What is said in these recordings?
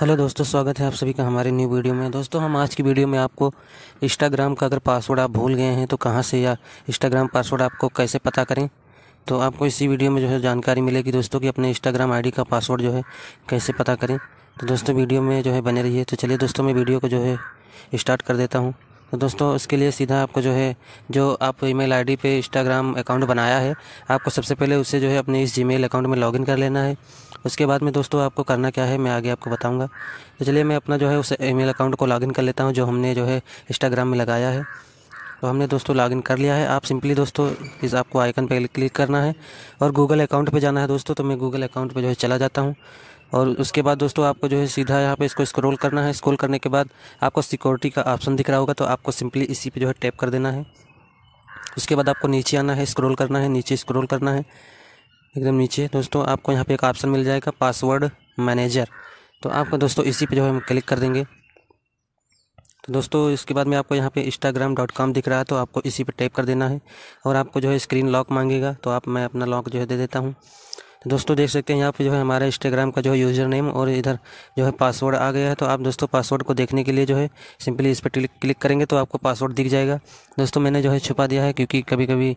hello दोस्तों स्वागत है आप सभी का हमारे न्यू वीडियो में दोस्तों हम आज की वीडियो में आपको इंस्टाग्राम का अगर पासवर्ड आप भूल गए हैं तो कहाँ से या इंस्टाग्राम पासवर्ड आपको कैसे पता करें तो आपको इसी वीडियो में जो है जानकारी मिलेगी दोस्तों कि अपने इंस्टाग्राम आईडी का पासवर्ड जो है कैसे पता करें तो दोस्तों वीडियो में जो है बने रही तो चलिए दोस्तों में वीडियो को जो है स्टार्ट कर देता हूँ तो दोस्तों उसके लिए सीधा आपको जो है जो आप ईमेल आईडी पे इंस्टाग्राम अकाउंट बनाया है आपको सबसे पहले उससे जो है अपने इस जीमेल अकाउंट में लॉगिन कर लेना है उसके बाद में दोस्तों आपको करना क्या है मैं आगे आपको बताऊँगा तो चलिए मैं अपना जो है उस ईमेल अकाउंट को लॉगिन कर लेता हूँ जो हमने जो है इंस्टाग्राम में लगाया है तो हमने दोस्तों लॉगिन कर लिया है आप सिंपली दोस्तों इस आपको आइकन पर क्लिक करना है और गूगल अकाउंट पर जाना है दोस्तों तो मैं गूगल अकाउंट पर जो है चला जाता हूँ और उसके बाद दोस्तों आपको जो है सीधा यहाँ पे इसको स्क्रॉल करना है स्क्रॉल करने के बाद आपको सिक्योरिटी का ऑप्शन दिख रहा होगा तो आपको सिंपली इसी पे जो है टैप कर देना है उसके बाद आपको नीचे आना है स्क्रॉल करना है नीचे स्क्रॉल करना है एकदम नीचे दोस्तों आपको यहाँ पे एक ऑप्शन मिल जाएगा पासवर्ड मैनेजर तो आपको दोस्तों इसी पर जो है हम क्लिक कर देंगे तो दोस्तों इसके बाद में आपको यहाँ पे इंस्टाग्राम डॉट कॉम दिख रहा है तो आपको इसी पे टैप कर देना है और आपको जो है स्क्रीन लॉक मांगेगा तो आप मैं अपना लॉक जो है दे देता हूँ दोस्तों देख सकते हैं यहाँ पे जो है हमारा इंस्टाग्राम का जो है यूज़र नेम और इधर जो है पासवर्ड आ गया है तो आप दोस्तों पासवर्ड को देखने के लिए जो है सिंपली इस पर क्लिक क्लिक करेंगे तो आपको पासवर्ड दिख जाएगा दोस्तों मैंने जो है छुपा दिया है क्योंकि कभी कभी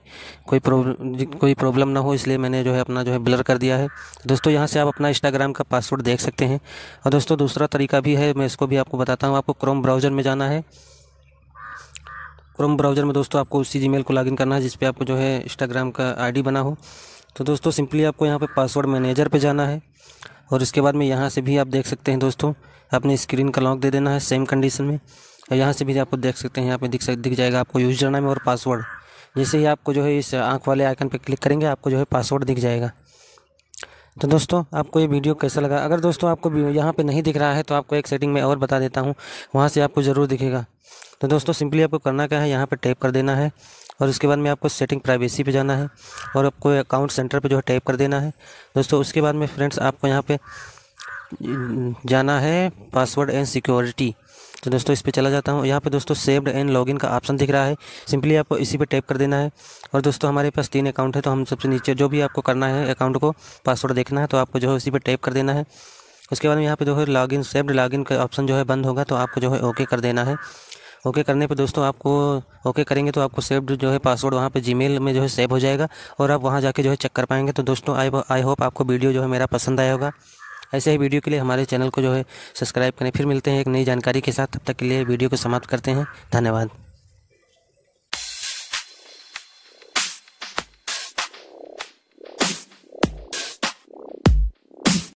कोई प्रॉब्लम कोई प्रॉब्लम ना हो इसलिए मैंने जो है अपना जो है ब्लर कर दिया है दोस्तों यहाँ से आप अपना इंस्टाग्राम का पासवर्ड देख सकते हैं और दोस्तों दूसरा तरीका भी है मैं इसको भी आपको बताता हूँ आपको क्रोम ब्राउज़र में जाना है क्रोम ब्राउज़र में दोस्तों आपको उसी मेल को लॉगिन करना है जिसपे आपको जो है इंस्टाग्राम का आईडी बना हो तो दोस्तों सिंपली आपको यहाँ पे पासवर्ड मैनेजर पे जाना है और इसके बाद में यहाँ से भी आप देख सकते हैं दोस्तों आपने स्क्रीन का लॉक दे देना है सेम कंडीशन में और यहाँ से भी आपको देख सकते हैं यहाँ पे दिख सक दिख जाएगा आपको यूज जाना में और पासवर्ड जैसे ही आपको जो है इस आँख वाले आइकन पर क्लिक करेंगे आपको जो है पासवर्ड दिख जाएगा तो दोस्तों आपको ये वीडियो कैसा लगा अगर दोस्तों आपको यहाँ पर नहीं दिख रहा है तो आपको एक सेटिंग में और बता देता हूँ वहाँ से आपको ज़रूर दिखेगा तो दोस्तों सिंपली आपको करना क्या है यहाँ पर टैप कर देना है और उसके बाद में आपको सेटिंग प्राइवेसी पे जाना है और आपको अकाउंट सेंटर पे जो है टाइप कर देना है दोस्तों उसके बाद में फ्रेंड्स आपको यहाँ पे हम्म, जाना है पासवर्ड एंड सिक्योरिटी तो दोस्तों इस पर चला जाता हूँ यहाँ पे दोस्तों सेव्ड एंड लॉगिन का ऑप्शन दिख रहा है सिंपली आपको इसी पे टैप कर देना है और दोस्तों हमारे पास तीन अकाउंट है तो हम सबसे नीचे जो भी आपको करना है अकाउंट को पासवर्ड देखना है तो आपको जो है इसी पे टैप कर देना है उसके बाद में यहाँ पे जो है लॉगिन सेव्ड लॉगिन का ऑप्शन जो है बंद होगा तो आपको जो है ओके कर देना है ओके करने पे दोस्तों आपको ओके करेंगे तो आपको सेव्ड जो है पासवर्ड वहाँ पे जीमेल में जो है सेव हो जाएगा और आप वहाँ जाके जो है चेक कर पाएंगे तो दोस्तों आई आई होप आपको वीडियो जो है मेरा पसंद आया होगा ऐसे ही वीडियो के लिए हमारे चैनल को जो है सब्सक्राइब करें फिर मिलते हैं एक नई जानकारी के साथ तब तक के लिए वीडियो को समाप्त करते हैं धन्यवाद